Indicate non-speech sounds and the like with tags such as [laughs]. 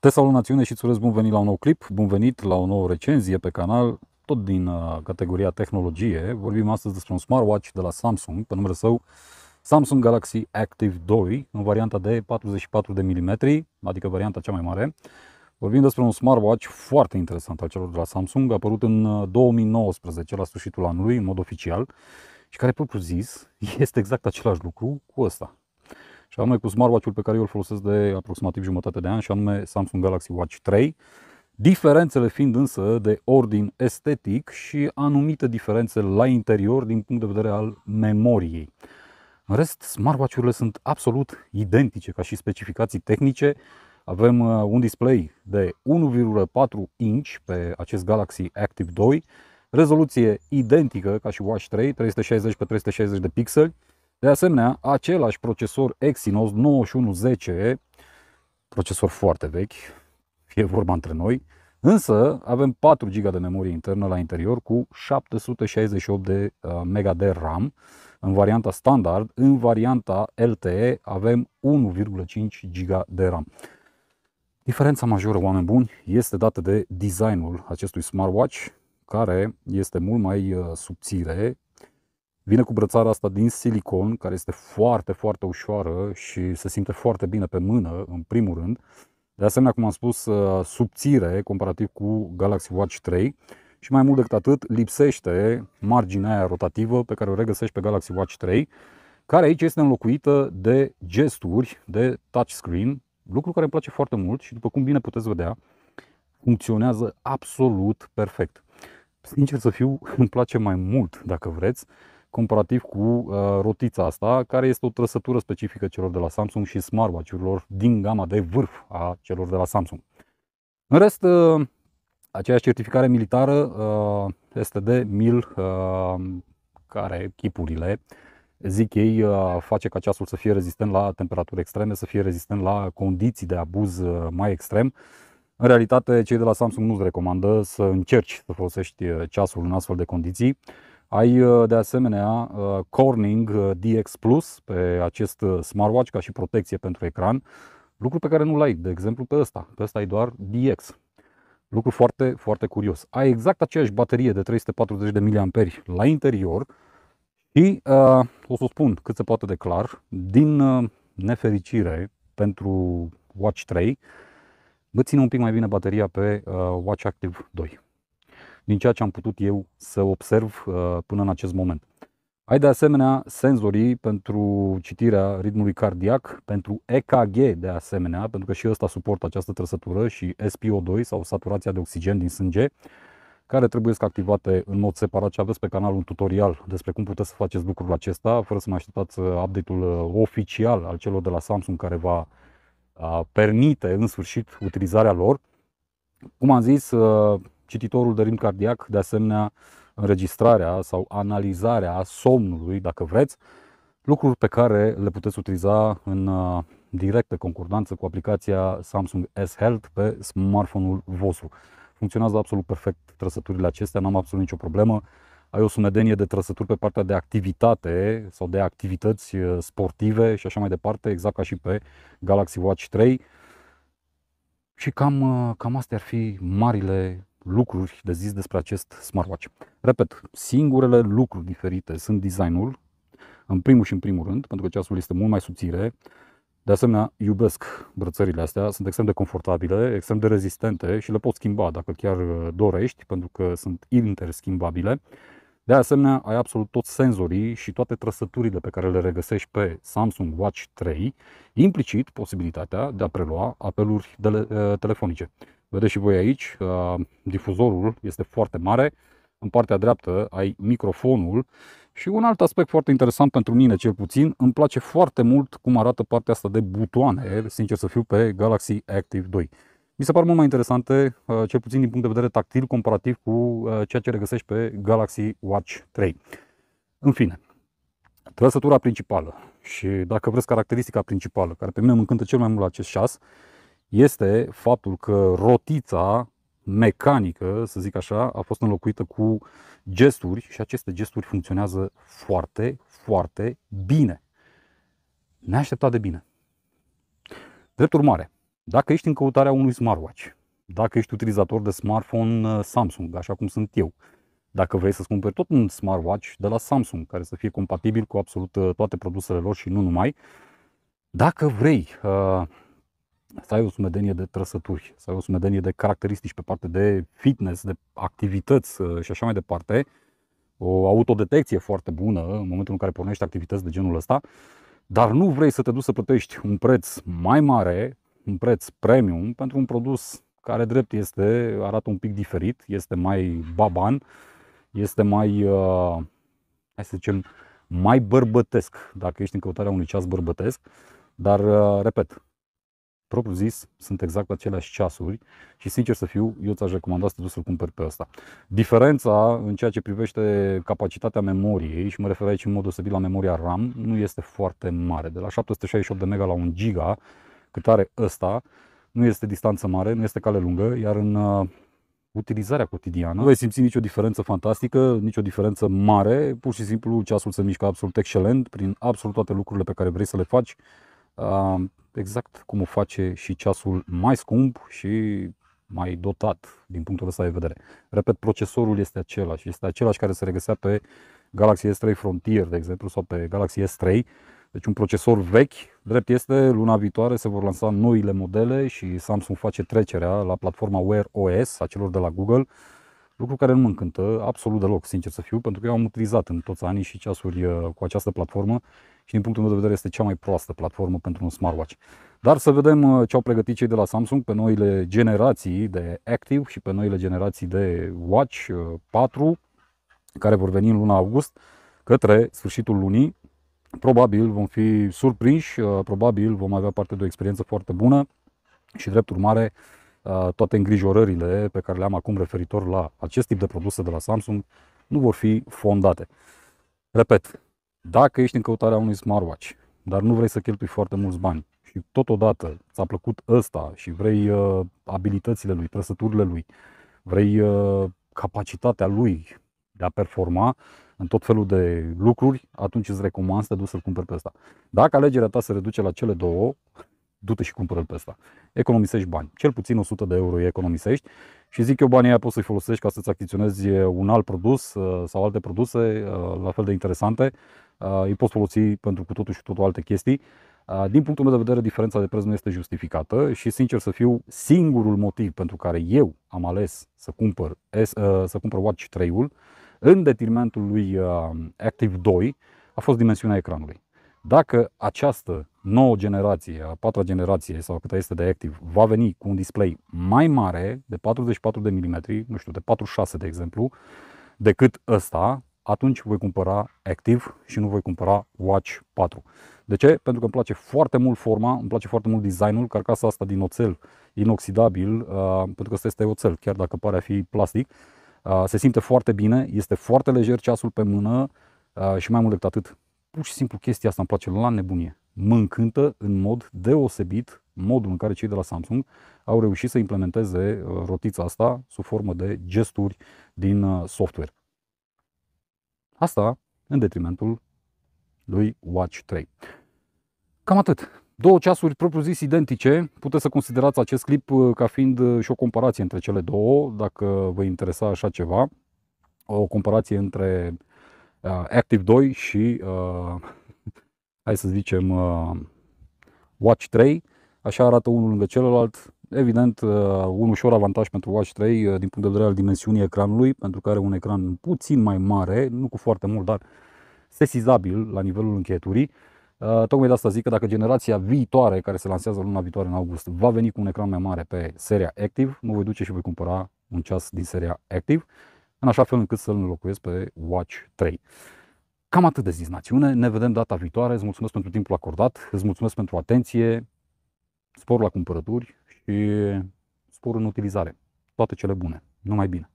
Te salut națiune și îți urez bun venit la un nou clip, bun venit la o nouă recenzie pe canal, tot din uh, categoria tehnologie. Vorbim astăzi despre un smartwatch de la Samsung, pe numele său Samsung Galaxy Active 2, în varianta de 44 de mm, adică varianta cea mai mare. Vorbim despre un smartwatch foarte interesant al celor de la Samsung, apărut în 2019, uh, la sfârșitul anului, în mod oficial, și care, propriu zis, [laughs] este exact același lucru cu ăsta. Și anume cu smartwatch-ul pe care eu îl folosesc de aproximativ jumătate de an și anume Samsung Galaxy Watch 3. Diferențele fiind însă de ordin estetic și anumite diferențe la interior din punct de vedere al memoriei. În rest, smartwatch-urile sunt absolut identice ca și specificații tehnice. Avem uh, un display de 1,4 inch pe acest Galaxy Active 2, rezoluție identică ca și Watch 3, 360 x 360 de pixeli, de asemenea, același procesor Exynos 9110 procesor foarte vechi, fie vorba între noi, însă avem 4 GB de memorie internă la interior cu 768 de uh, MB de RAM în varianta standard, în varianta LTE avem 1,5 GB de RAM. Diferența majoră, oameni buni, este dată de designul acestui smartwatch, care este mult mai uh, subțire Vine cu brățara asta din silicon, care este foarte, foarte ușoară și se simte foarte bine pe mână, în primul rând. De asemenea, cum am spus, uh, subțire comparativ cu Galaxy Watch 3 și mai mult decât atât, lipsește marginea aia rotativă pe care o regăsești pe Galaxy Watch 3, care aici este înlocuită de gesturi, de touchscreen, lucru care îmi place foarte mult și după cum bine puteți vedea, funcționează absolut perfect. Sincer să fiu, [laughs] îmi place mai mult, dacă vreți, comparativ cu uh, rotița asta, care este o trăsătură specifică celor de la Samsung și smartwatch-urilor din gama de vârf a celor de la Samsung. În rest, uh, aceeași certificare militară uh, este de mil, uh, care chipurile, zic ei, uh, face ca ceasul să fie rezistent la temperaturi extreme, să fie rezistent la condiții de abuz uh, mai extrem. În realitate, cei de la Samsung nu-ți recomandă să încerci să folosești uh, ceasul în astfel de condiții. Uh, ai uh, de asemenea uh, Corning uh, DX Plus pe acest smartwatch ca și protecție pentru ecran, lucru pe care nu l-ai, de exemplu pe ăsta. Pe ăsta ai doar DX. Lucru foarte, foarte curios. Ai exact aceeași baterie de 340 de mAh la interior și uh, o să o spun cât se poate de clar, din uh, nefericire pentru Watch 3, vă ține un pic mai bine bateria pe uh, Watch Active 2 din ceea ce am putut eu să observ uh, până în acest moment. Ai de asemenea senzorii pentru citirea ritmului cardiac, pentru EKG de asemenea, pentru că și ăsta suportă această trăsătură și SPO2 sau saturația de oxigen din sânge, care trebuie să activate în mod separat și aveți pe canal un tutorial despre cum puteți să faceți lucrul acesta, fără să mai așteptați uh, update-ul uh, oficial al celor de la Samsung care va permite în sfârșit utilizarea lor. Cum am zis, cititorul de rim cardiac, de asemenea înregistrarea sau analizarea somnului, dacă vreți, lucruri pe care le puteți utiliza în uh, directă concordanță cu aplicația Samsung S Health pe smartphone-ul vostru. Funcționează absolut perfect trăsăturile acestea, n-am absolut nicio problemă. Ai o sumedenie de trăsături pe partea de activitate sau de activități uh, sportive și așa mai departe, exact ca și pe Galaxy Watch 3. Și cam, uh, cam astea ar fi marile lucruri de zis despre acest smartwatch. Repet, singurele lucruri diferite sunt designul, în primul și în primul rând, pentru că ceasul este mult mai subțire. De asemenea, iubesc brățările astea, sunt extrem de confortabile, extrem de rezistente și le poți schimba dacă chiar uh, dorești, pentru că sunt interschimbabile. De asemenea, ai absolut toți senzorii și toate trăsăturile pe care le regăsești pe Samsung Watch 3, implicit posibilitatea de a prelua apeluri uh, telefonice. Vedeți și voi aici, uh, difuzorul este foarte mare. În partea dreaptă ai microfonul și un alt aspect foarte interesant pentru mine cel puțin, îmi place foarte mult cum arată partea asta de butoane, sincer să fiu, pe Galaxy Active 2. Mi se par mult mai interesante, uh, cel puțin din punct de vedere tactil, comparativ cu uh, ceea ce regăsești pe Galaxy Watch 3. În fine, trăsătura principală și dacă vreți caracteristica principală, care pe mine mă încântă cel mai mult la acest șas, este faptul că rotița mecanică, să zic așa, a fost înlocuită cu gesturi și aceste gesturi funcționează foarte, foarte bine. Neașteptat de bine. Drept urmare, dacă ești în căutarea unui smartwatch, dacă ești utilizator de smartphone uh, Samsung, așa cum sunt eu, dacă vrei să-ți cumperi tot un smartwatch de la Samsung, care să fie compatibil cu absolut uh, toate produsele lor și nu numai, dacă vrei uh, să ai o sumedenie de trăsături, să ai o sumedenie de caracteristici pe parte de fitness, de activități uh, și așa mai departe, o autodetecție foarte bună în momentul în care pornești activități de genul ăsta, dar nu vrei să te duci să plătești un preț mai mare, un preț premium pentru un produs care drept este, arată un pic diferit, este mai baban, este mai, uh, hai să zicem, mai bărbătesc, dacă ești în căutarea unui ceas bărbătesc, dar, uh, repet, propriu zis, sunt exact aceleași ceasuri și sincer să fiu, eu ți-aș recomanda să te duci să-l cumperi pe ăsta. Diferența în ceea ce privește capacitatea memoriei, și mă refer aici în mod deosebit la memoria RAM, nu este foarte mare. De la 768 de mega la 1 giga, cât are ăsta, nu este distanță mare, nu este cale lungă, iar în uh, utilizarea cotidiană. Nu vei simți nicio diferență fantastică, nicio diferență mare, pur și simplu ceasul se mișcă absolut excelent prin absolut toate lucrurile pe care vrei să le faci uh, exact cum o face și ceasul mai scump și mai dotat din punctul ăsta de vedere. Repet, procesorul este același, este același care se regăsea pe Galaxy S3 Frontier, de exemplu, sau pe Galaxy S3, deci un procesor vechi, drept este, luna viitoare se vor lansa noile modele și Samsung face trecerea la platforma Wear OS a celor de la Google, Lucru care nu mă încântă absolut deloc, sincer să fiu, pentru că eu am utilizat în toți anii și ceasuri uh, cu această platformă și din punctul meu de vedere este cea mai proastă platformă pentru un smartwatch. Dar să vedem uh, ce au pregătit cei de la Samsung pe noile generații de Active și pe noile generații de Watch 4, uh, care vor veni în luna august, către sfârșitul lunii. Probabil vom fi surprinși, probabil vom avea parte de o experiență foarte bună și drept urmare Uh, toate îngrijorările pe care le am acum referitor la acest tip de produse de la Samsung nu vor fi fondate. Repet, dacă ești în căutarea unui smartwatch, dar nu vrei să cheltui foarte mulți bani și totodată ți-a plăcut ăsta și vrei uh, abilitățile lui, trăsăturile lui, vrei uh, capacitatea lui de a performa în tot felul de lucruri, atunci îți recomand să te duci să-l cumperi pe ăsta. Dacă alegerea ta se reduce la cele două, du-te și cumpără-l pe ăsta. Economisești bani. Cel puțin 100 de euro economisești și zic eu banii aia poți să-i folosești ca să-ți achiziționezi un alt produs sau alte produse la fel de interesante. Îi poți folosi pentru cu totul și totul alte chestii. Din punctul meu de vedere, diferența de preț nu este justificată și, sincer să fiu, singurul motiv pentru care eu am ales să cumpăr, să cumpăr Watch 3-ul în detrimentul lui Active 2 a fost dimensiunea ecranului. Dacă această nouă generație, a patra generație sau câtă este de activ, va veni cu un display mai mare, de 44 de mm, nu știu, de 46 de exemplu, decât ăsta, atunci voi cumpăra Active și nu voi cumpăra Watch 4. De ce? Pentru că îmi place foarte mult forma, îmi place foarte mult designul, carcasa asta din oțel inoxidabil, uh, pentru că asta este oțel, chiar dacă pare a fi plastic, uh, se simte foarte bine, este foarte lejer ceasul pe mână uh, și mai mult decât atât, pur și simplu chestia asta îmi place la nebunie. Mă încântă în mod deosebit modul în care cei de la Samsung au reușit să implementeze uh, rotița asta sub formă de gesturi din uh, software. Asta în detrimentul lui Watch 3. Cam atât. Două ceasuri propriu-zis identice. Puteți să considerați acest clip uh, ca fiind și o comparație între cele două, dacă vă interesa așa ceva. O comparație între Uh, Active 2 și, uh, [laughs] hai să zicem, uh, Watch 3. Așa arată unul lângă celălalt. Evident, un ușor avantaj pentru Watch 3 din punct de vedere al dimensiunii ecranului, pentru că are un ecran puțin mai mare, nu cu foarte mult, dar sesizabil la nivelul încheieturii. Tocmai de asta zic că dacă generația viitoare, care se lansează luna viitoare în august, va veni cu un ecran mai mare pe seria Active, mă voi duce și voi cumpăra un ceas din seria Active în așa fel încât să-l înlocuiesc pe Watch 3. Cam atât de zis națiune, ne vedem data viitoare, îți mulțumesc pentru timpul acordat, îți mulțumesc pentru atenție, spor la cumpărături și spor în utilizare. Toate cele bune, numai bine!